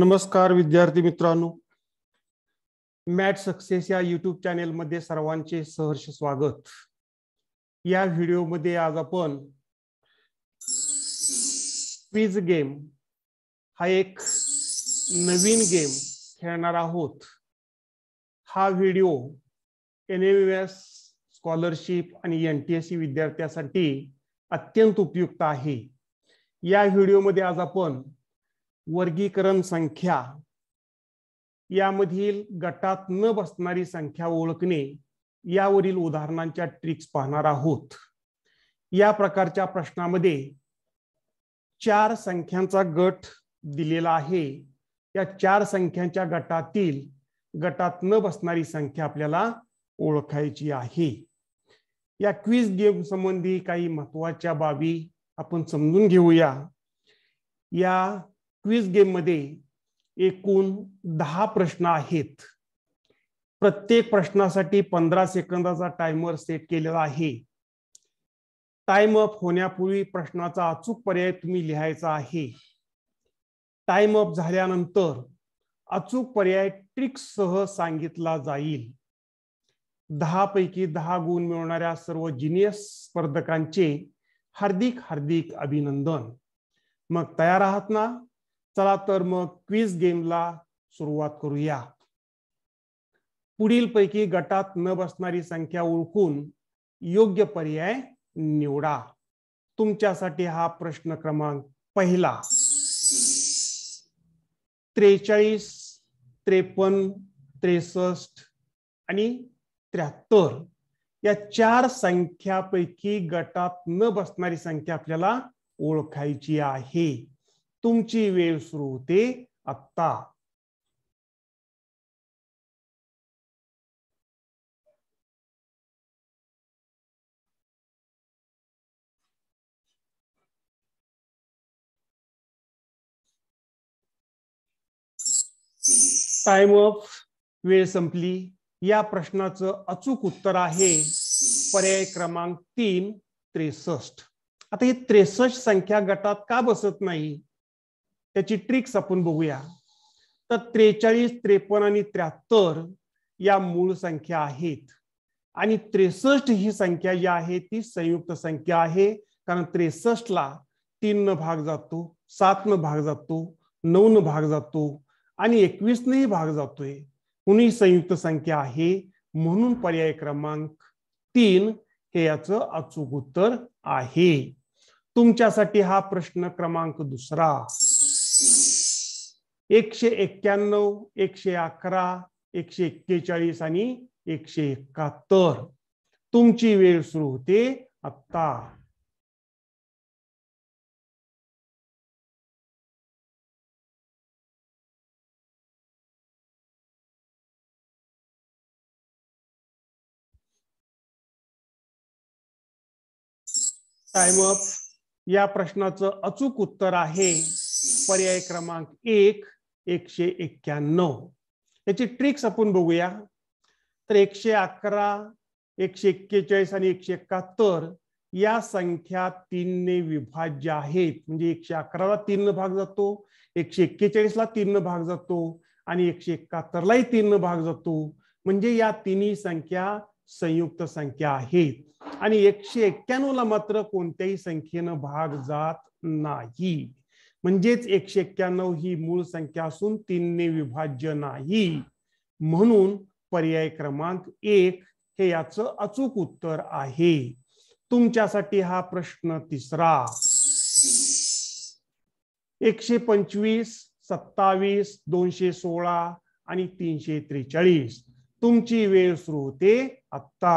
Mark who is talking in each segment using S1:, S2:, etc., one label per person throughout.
S1: नमस्कार विद्यार्थी मित्रांनो मॅट सक्सेस या युट्यूब मध्ये सर्वांचे सहर्ष स्वागत या व्हिडिओमध्ये आज आपण क्विज गेम हा एक नवीन गेम खेळणार आहोत हा video N M S scholarship आणि एन टी एस सी विद्यार्थ्यासाठी अत्यंत उपयुक्त आहे या व्हिडिओमध्ये आज आपण वर्गीकरण संख्या यामधील गटात न बसणारी संख्या ओळखणे यावरील उदाहरणांच्या ट्रिक्स पाहणार आहोत या प्रकारच्या प्रश्नामध्ये चार संख्यांचा गट दिलेला आहे या चार संख्यांच्या गटातील गटात न बसणारी संख्या आपल्याला ओळखायची आहे या क्विज गेम संबंधी काही महत्वाच्या बाबी आपण समजून घेऊया या क्विज मध्ये एकूण दहा प्रश्न आहेत प्रत्येक प्रश्नासाठी पंधरा सेकंदाचा टायमर सेट केलेला आहे टाइम अप होण्यापूर्वी प्रश्नाचा अचूक पर्याय तुम्ही लिहायचा आहे टाइम अप झाल्यानंतर अचूक पर्याय ट्रिक्स सह सांगितला जाईल दहा पैकी दहा गुण मिळवणाऱ्या सर्व जिनियस स्पर्धकांचे हार्दिक हार्दिक अभिनंदन मग तयार आहात ना चला तर मग क्विज गेमला सुरुवात करूया पैकी गटात न बसणारी संख्या ओळखून योग्य पर्याय निवडा तुमच्यासाठी हा प्रश्न क्रमांक पहिला त्रेचाळीस त्रेपन्न त्रेसष्ट आणि त्र्याहत्तर या चार संख्यापैकी गटात न बसणारी संख्या आपल्याला ओळखायची आहे तुमची वेळ सुरू होते आत्ता टाइम ऑफ वेळ संपली या प्रश्नाचं अचूक उत्तर आहे पर्याय क्रमांक तीन त्रेसष्ट आता ही त्रेसष्ट संख्या गटात का बसत नाही त्याची ट्रिक्स आपण बघूया तर त्रेचाळीस त्रेपन्न आणि त्र्याहत्तर या मूळ संख्या आहेत आणि त्रेसष्ट ही संख्या जी आहे ती संयुक्त संख्या आहे कारण त्रेसष्टला तीन न भाग जातो सात न भाग जातो नऊ न भाग जातो आणि एकवीसनेही भाग जातोय ही संयुक्त संख्या आहे म्हणून पर्याय क्रमांक तीन हे याचं अचूक उत्तर आहे तुमच्यासाठी हा प्रश्न क्रमांक दुसरा एकशे एक्क्याण्णव एकशे अकरा एकशे एक्केचाळीस आणि एकशे एकाहत्तर तुमची वेळ सुरू होते आत्ता अप या प्रश्नाचं अचूक उत्तर आहे पर्याय क्रमांक एक एकशे एक्क्याण्णव याची ट्रिक्स आपण बघूया तर एकशे अकरा एकशे एक्केचाळीस आणि एकशे एकाहत्तर या संख्या तीनने विभाज्य आहेत म्हणजे एकशे अकराला तीन भाग जातो एकशे एक्केचाळीसला तीन भाग जातो आणि एकशे एकाहत्तरलाही तीन भाग जातो म्हणजे या तिन्ही संख्या संयुक्त संख्या आहेत आणि एकशे एक्क्याण्णवला मात्र कोणत्याही संख्येनं भाग जात नाही म्हणजेच एकशे एक्क्याण्णव ही मूळ संख्या असून तीनने विभाज्य नाही म्हणून पर्याय क्रमांक एक हे याच अचूक उत्तर आहे तुमच्यासाठी हा प्रश्न तिसरा एकशे पंचवीस सत्तावीस दोनशे सोळा आणि तीनशे त्रेचाळीस तुमची वेळ सुरू होते आत्ता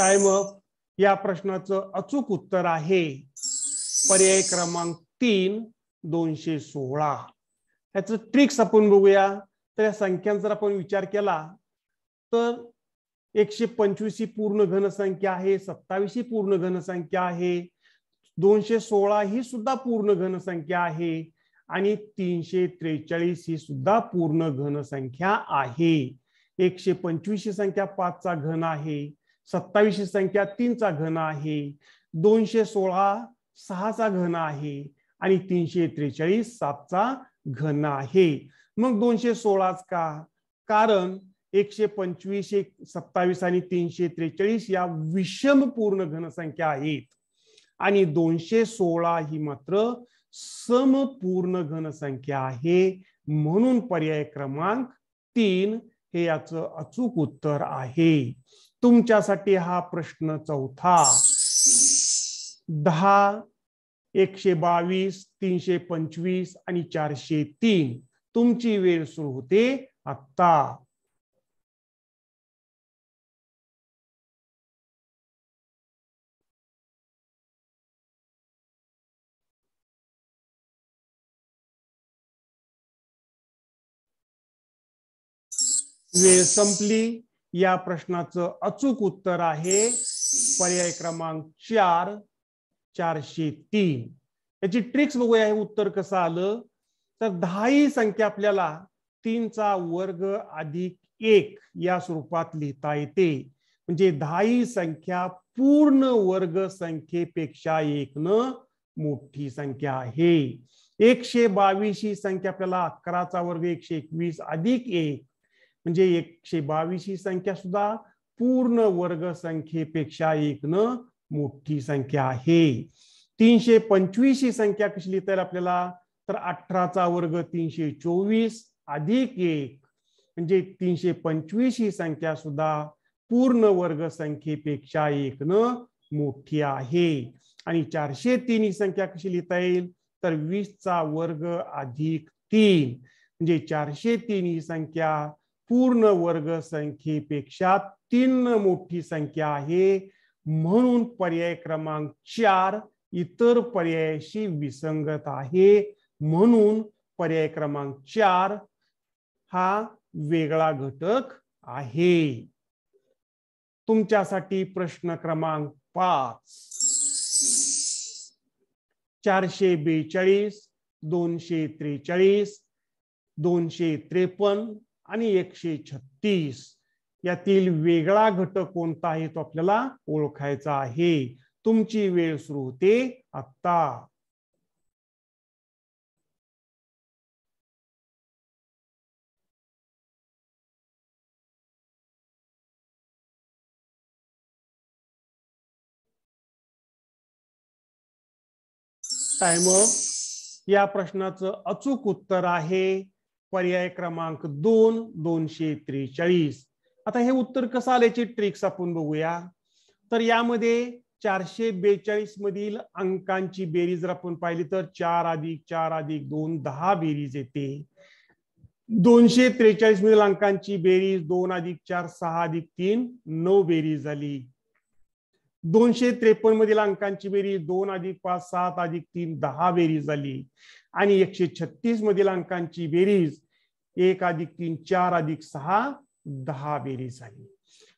S1: टाइम अप या प्रश्नाचं अचूक उत्तर आहे पर्याय क्रमांक तीन दोनशे सोळा याचं ट्रिक्स आपण बघूया तर या संख्यांचा जर आपण विचार केला तर एकशे पंचवीस ही पूर्ण घनसंख्या आहे सत्तावीस ही पूर्ण घनसंख्या आहे दोनशे सोळा ही सुद्धा पूर्ण घनसंख्या आहे आणि तीनशे त्रेचाळीस ही सुद्धा पूर्ण घनसंख्या आहे एकशे पंचवीस ही संख्या पाचचा घन आहे सत्तावीसची संख्या तीनचा घन आहे दोनशे सोळा सहाचा घन आहे आणि तीनशे त्रेचाळीस सातचा घन आहे मग दोनशे सोळाच का कारण एकशे पंचवीस एक सत्तावीस आणि तीनशे त्रेचाळीस या विषम पूर्ण घनसंख्या आहेत आणि दोनशे सोळा ही मात्र समपूर्ण घनसंख्या आहे म्हणून पर्याय क्रमांक तीन हे याचं अचूक उत्तर आहे तुमच्यासाठी हा प्रश्न चौथा दहा एकशे बावीस तीनशे पंचवीस आणि चारशे तीन तुमची वेळ सुरू होते आत्ता वेळ संपली या प्रश्नाचं अचूक उत्तर आहे पर्याय क्रमांक चार चारशे तीन याची ट्रिक्स बघूया हे उत्तर कसं आलं तर दहा ही संख्या आपल्याला तीनचा वर्ग अधिक एक या स्वरूपात लिहिता येते म्हणजे दहा ही संख्या पूर्ण वर्ग संख्येपेक्षा न मोठी संख्या आहे एकशे बावीस ही संख्या आपल्याला अकराचा वर्ग एकशे एकवीस अधिक एक म्हणजे एकशे बावीस ही संख्या सुद्धा पूर्ण वर्ग संख्येपेक्षा न मोठी संख्या आहे तीनशे पंचवीस ही संख्या कशी लिहिता येईल आपल्याला तर अठराचा वर्ग तीनशे चोवीस अधिक एक म्हणजे तीनशे पंचवीस ही संख्या सुद्धा पूर्ण वर्ग संख्येपेक्षा एकन मोठी आहे आणि चारशे तीन ही संख्या कशी लिहिता येईल तर वीसचा वर्ग अधिक तीन म्हणजे चारशे तीन ही संख्या पूर्ण वर्ग संख्येपेक्षा तीन मोठी संख्या आहे म्हणून पर्याय क्रमांक चार इतर पर्यायाशी विसंगत आहे म्हणून पर्याय क्रमांक चार हा वेगळा घटक आहे तुमच्यासाठी प्रश्न क्रमांक पाच चारशे बेचाळीस दोनशे त्रेचाळीस दोनशे त्रेपन्न आणि एकशे छत्तीस यातील वेगळा घटक कोणता आहे तो आपल्याला ओळखायचा आहे तुमची वेळ सुरू होते आत्ता टायमर या प्रश्नाचं अचूक उत्तर आहे पर्याय क्रमांक दोन दोनशे त्रेचाळीस आता हे उत्तर कसं आल्याची ट्रिक्स आपण बघूया तर यामध्ये चारशे बेचाळीस मधील अंकांची बेरीज जर आपण पाहिली तर चार अधिक चार अधिक दोन दहा बेरीज येते दोनशे त्रेचाळीस मधील अंकांची बेरीज दोन अधिक चार सहा अधिक तीन नऊ बेरीज झाली दोनशे त्रेपन्न मधील अंकांची बेरीज दोन अधिक पाच सात अधिक तीन दहा बेरीज झाली आणि एकशे छत्तीस मधील अंकांची बेरीज एक अधिक तीन चार अधिक सहा दहा बेरीज झाली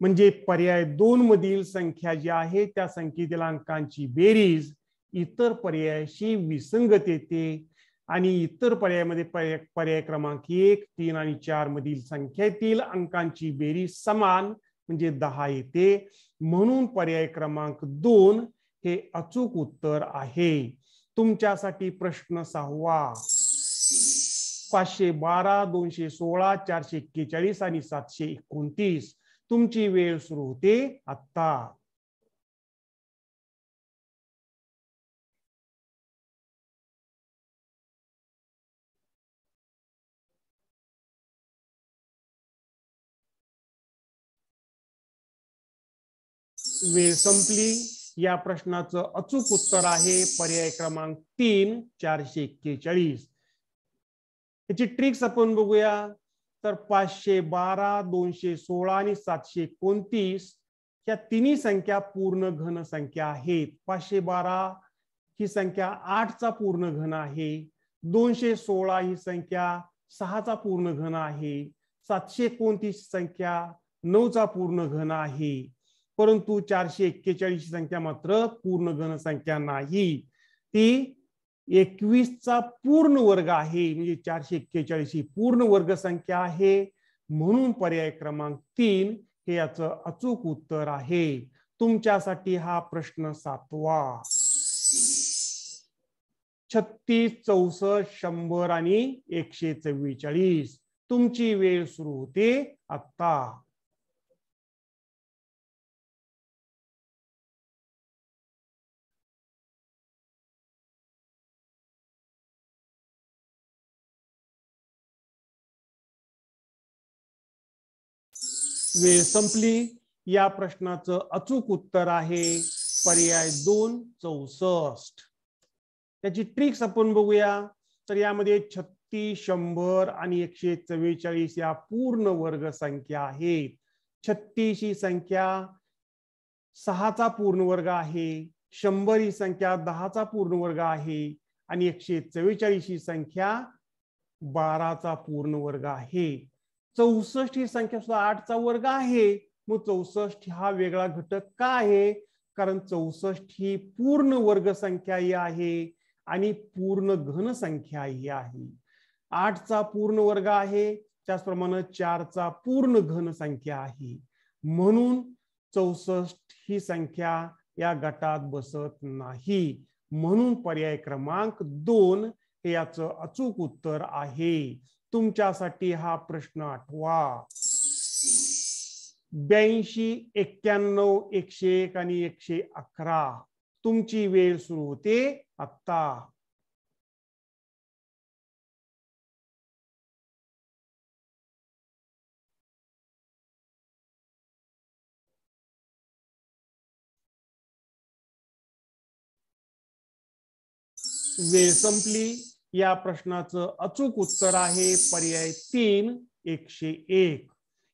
S1: म्हणजे पर्याय दोन मधील संख्या जी आहे त्या संख्येतील अंकांची बेरीज इतर पर्यायाशी विसंगत येते आणि इतर पर्यायामध्ये पर्याय पर्याय क्रमांक एक तीन आणि चार मधील संख्येतील अंकांची बेरीज समान म्हणजे दहा येते म्हणून पर्याय क्रमांक दोन हे अचूक उत्तर आहे तुमच्यासाठी प्रश्न सहावा पाचशे बारा दोनशे सोळा चारशे एक्केचाळीस आणि सातशे एकोणतीस तुमची वेळ सुरू होते आत्ता संपली या प्रश्नाचं अचूक उत्तर आहे पर्याय क्रमांक तीन चारशे एक्केचाळीस याची ट्रिक्स आपण बघूया तर पाचशे बारा दोनशे सोळा आणि सातशे एकोणतीस या तिन्ही संख्या पूर्ण घन संख्या आहेत पाचशे बारा ही संख्या चा पूर्ण घन आहे दोनशे सोळा ही संख्या सहाचा पूर्ण घन आहे सातशे एकोणतीस संख्या नऊचा पूर्ण घन आहे परंतु चारशे एक्केचाळीस संख्या मात्र पूर्ण गणसंख्या नाही ती एकवीसचा पूर्ण वर्ग आहे म्हणजे चारशे एक्केचाळीस ही पूर्ण वर्ग संख्या आहे म्हणून पर्याय क्रमांक तीन हे याच अचूक उत्तर आहे तुमच्यासाठी हा प्रश्न सातवा छत्तीस चौसष्ट शंभर आणि एकशे चव्वेचाळीस तुमची वेळ सुरू होते आता वेळ संपली या प्रश्नाचं अचूक उत्तर आहे पर्याय दोन चौसष्ट त्याची ट्रिक्स आपण बघूया तर यामध्ये छत्तीस शंभर आणि एकशे चव्वेचाळीस या पूर्ण वर्ग संख्या आहेत छत्तीस ही संख्या सहाचा पूर्ण वर्ग आहे शंभर ही संख्या दहाचा पूर्ण वर्ग आहे आणि एकशे चव्वेचाळीस ही संख्या बाराचा पूर्ण वर्ग आहे चौसष्ट ही संख्या सुद्धा आठचा वर्ग आहे मग चौसष्ट हा वेगळा घटक का आहे कारण चौसष्ट ही पूर्ण वर्ग संख्या ही आहे आणि पूर्ण घन संख्या ही आहे आठचा पूर्ण वर्ग आहे त्याचप्रमाणे चारचा पूर्ण घन संख्या आहे म्हणून चौसष्ट ही संख्या या गटात बसत नाही म्हणून पर्याय क्रमांक दोन हे याचं अचूक उत्तर आहे तुमच्यासाठी हा प्रश्न आठवा ब्याऐंशी एक्क्याण्णव एकशे एक आणि एकशे अकरा तुमची वेळ सुरू होते आत्ता वेळ संपली या प्रश्नाचं अचूक उत्तर आहे पर्याय तीन एकशे एक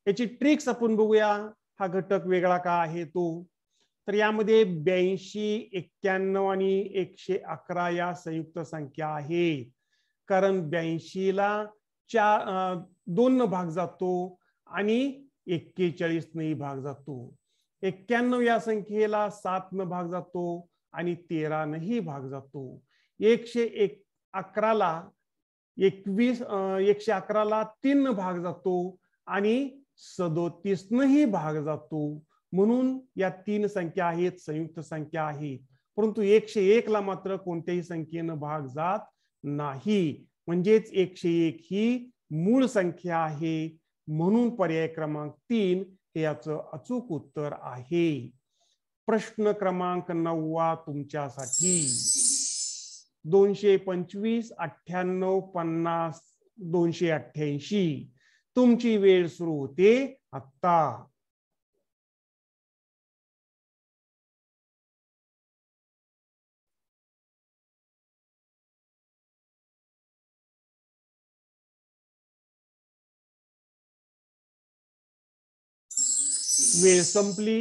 S1: याची ट्रिक्स आपण बघूया हा घटक वेगळा का आहे तो तर यामध्ये ब्याऐंशी एक्क्याण्णव आणि एकशे अकरा या संयुक्त संख्या आहे कारण ला चार दोन भाग जातो आणि एक्केचाळीस न भाग जातो एक्क्याण्णव या संख्येला सात न भाग जातो आणि तेरा नही भाग जातो एकशे एक अकराला एकवीस एकशे अकराला तीन भाग जातो आणि सदोतीसनही भाग जातो म्हणून या तीन संख्या आहेत संयुक्त संख्या आहेत परंतु एकशे एक ला मात्र कोणत्याही संख्येनं भाग जात नाही म्हणजेच एकशे एक ही मूळ संख्या आहे म्हणून पर्याय क्रमांक तीन हे याचं अचूक उत्तर आहे प्रश्न क्रमांक नववा तुमच्यासाठी दोनशे पंचवीस अठ्ठ्याण्णव पन्नास दोनशे अठ्ठ्याऐंशी तुमची वेळ सुरू होते आत्ता वेळ संपली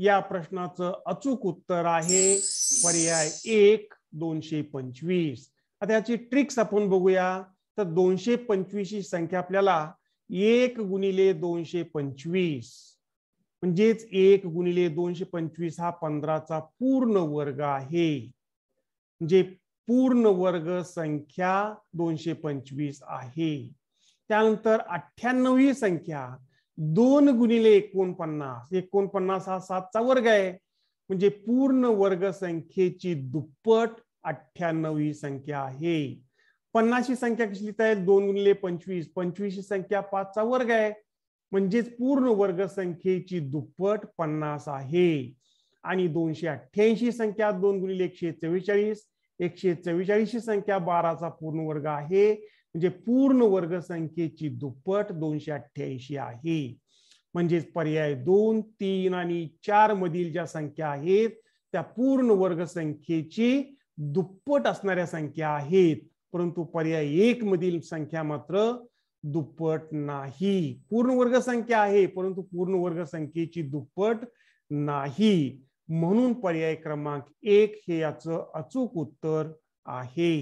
S1: या प्रश्नाचं अचूक उत्तर आहे पर्याय एक दोनशे पंचवीस आता याची ट्रिक्स आपण बघूया तर दोनशे पंचवीस ही संख्या आपल्याला एक गुणिले दोनशे पंचवीस म्हणजेच एक गुणिले दोनशे पंचवीस हा पंधराचा पूर्ण वर्ग आहे म्हणजे पूर्ण वर्ग संख्या दोनशे पंचवीस आहे त्यानंतर अठ्ठ्याण्णव ही संख्या दोन गुणिले एकोणपन्नास एकोणपन्नास हा सातचा वर्ग आहे म्हणजे पूर्ण वर्ग संख्येची दुप्पट अठ्ठ्याण्णव ही संख्या आहे पन्नास ही संख्या कशी लिहिता येईल दोन गुणिले पंचवीस पंचवीस ही संख्या पाचचा वर्ग आहे म्हणजेच पूर्ण वर्ग संख्येची दुप्पट पन्नास आहे आणि दोनशे अठ्ठ्याऐंशी संख्या दोन गुणिले एकशे चव्वेचाळीस एकशे चव्वेचाळीस ही संख्या बाराचा पूर्ण वर्ग आहे म्हणजे पूर्ण वर्ग संख्येची दुप्पट दोनशे अठ्ठ्याऐंशी आहे म्हणजेच पर्याय दोन तीन आणि चार मधील ज्या संख्या आहेत त्या पूर्ण वर्ग संख्येची दुप्पट असणाऱ्या संख्या आहेत परंतु पर्याय एक मधील संख्या मात्र दुप्पट नाही पूर्ण वर्ग संख्या आहे परंतु पूर्ण वर्ग संख्येची दुप्पट नाही म्हणून पर्याय क्रमांक एक हे याचं अचूक उत्तर आहे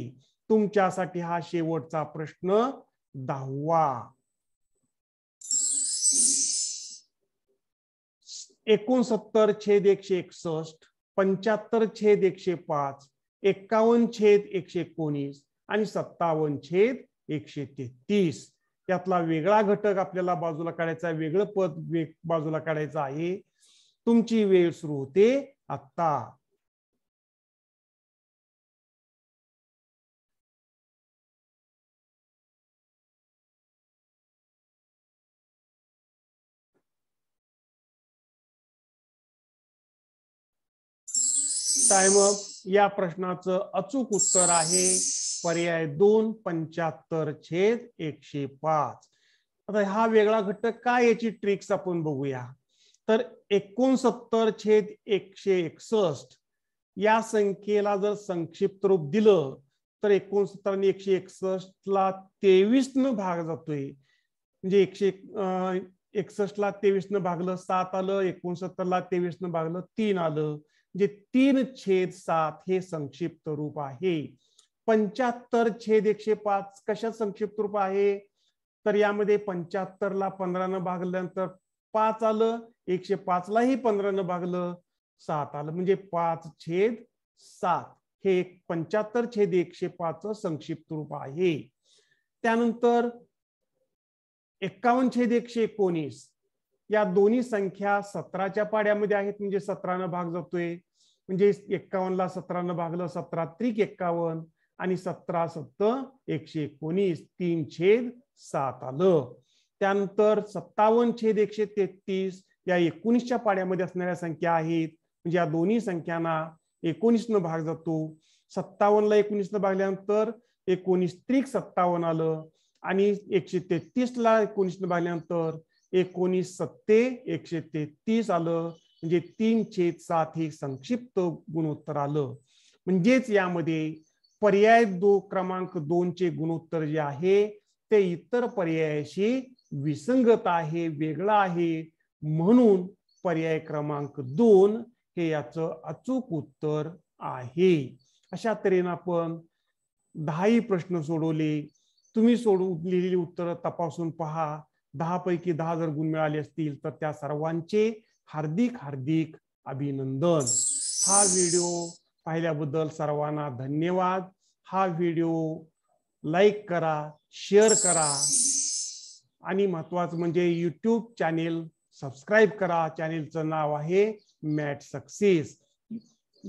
S1: तुमच्यासाठी हा शेवटचा प्रश्न दहावा एकोणसत्तर छेद एकशे एकसष्ट पंच्याहत्तर छेद एकशे पाच एक्कावन्न छेद एकशे एकोणीस आणि सत्तावन्न छेद एकशे तेहतीस त्यातला वेगळा घटक आपल्याला बाजूला काढायचा आहे वेगळं पद बाजूला काढायचं आहे तुमची वेळ सुरू होते आत्ता टाइम अप या प्रश्नाचं अचूक उत्तर आहे पर्याय दोन पंच्याहत्तर छेद एकशे पाच आता हा वेगळा घटक काय याची ट्रिक्स आपण बघूया तर एकोणसत्तर छेद एकशे एकसष्ट या संख्येला जर संक्षिप्त रूप दिलं तर एकोणसत्तर आणि एकशे एकसष्ट ला तेवीस न भाग जातोय म्हणजे एकशे एकसष्ट ला तेवीस न भागलं सात आलं एकोणसत्तर ला तेवीस न भागलं तीन आलं जे तीन छेद सात हे संक्षिप्त रूप आहे पंच्याहत्तर छेद एकशे पाच कशा संक्षिप्त रूप आहे तर यामध्ये ला पंधरानं भागल्यानंतर पाच आलं एकशे पाच लाही पंधरानं भागलं सात आलं म्हणजे पाच छेद सात हे एक पंच्याहत्तर छेद एकशे पाच संक्षिप्त रूप आहे त्यानंतर एक्कावन्न छेद एकशे एकोणीस या दोन्ही संख्या सतराच्या पाड्यामध्ये आहेत म्हणजे सतरानं भाग जातोय म्हणजे एक्कावन्नला सतरानं भागलं सतरा त्रिक एक्कावन्न आणि सतरा सत्त एकशे एकोणीस तीन छेद सात आलं त्यानंतर सत्तावन्न छेद एकशे तेहतीस या एकोणीसच्या पाड्यामध्ये असणाऱ्या संख्या आहेत म्हणजे या दोन्ही संख्यांना एकोणीसनं भाग जातो सत्तावन्नला एकोणीसनं भागल्यानंतर एकोणीस त्रिक सत्तावन्न आलं आणि एकशे तेहतीसला न भागल्यानंतर एकोणीस सत्ते एकशे तेहतीस आलं म्हणजे तीन छेद सात हे संक्षिप्त गुणोत्तर आलं म्हणजेच यामध्ये पर्याय दो क्रमांक दोनचे गुणोत्तर जे आहे ते इतर पर्यायाशी विसंगत आहे वेगळं आहे म्हणून पर्याय क्रमांक दोन हे याचं अचूक उत्तर आहे अशा तऱ्हेनं आपण दहाही प्रश्न सोडवले तुम्ही लिहिलेली उत्तरं तपासून पहा दहा पैकी दहा जर गुण मिळाले असतील तर त्या सर्वांचे हार्दिक हार्दिक अभिनंदन हा व्हिडिओ पाहिल्याबद्दल सर्वांना धन्यवाद हा व्हिडिओ लाईक करा शेअर करा आणि महत्वाचं म्हणजे युट्यूब चॅनेल सबस्क्राईब करा चॅनेलचं नाव आहे मॅट सक्सेस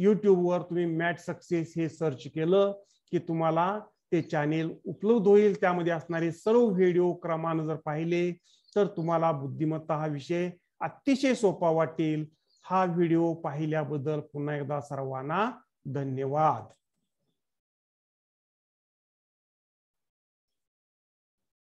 S1: युट्यूबवर तुम्ही मॅट सक्सेस हे सर्च केलं की तुम्हाला ते चॅनेल उपलब्ध होईल त्यामध्ये असणारे सर्व व्हिडिओ क्रमान जर पाहिले तर तुम्हाला बुद्धिमत्ता हा विषय अतिशय सोपा वाटेल हा व्हिडिओ पाहिल्याबद्दल पुन्हा एकदा सर्वांना धन्यवाद